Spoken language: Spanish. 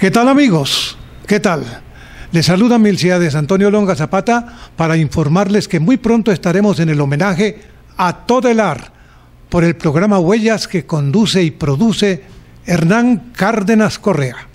¿Qué tal amigos? ¿Qué tal? Les saluda Milciades Antonio Longa Zapata para informarles que muy pronto estaremos en el homenaje a Todelar por el programa Huellas que conduce y produce Hernán Cárdenas Correa.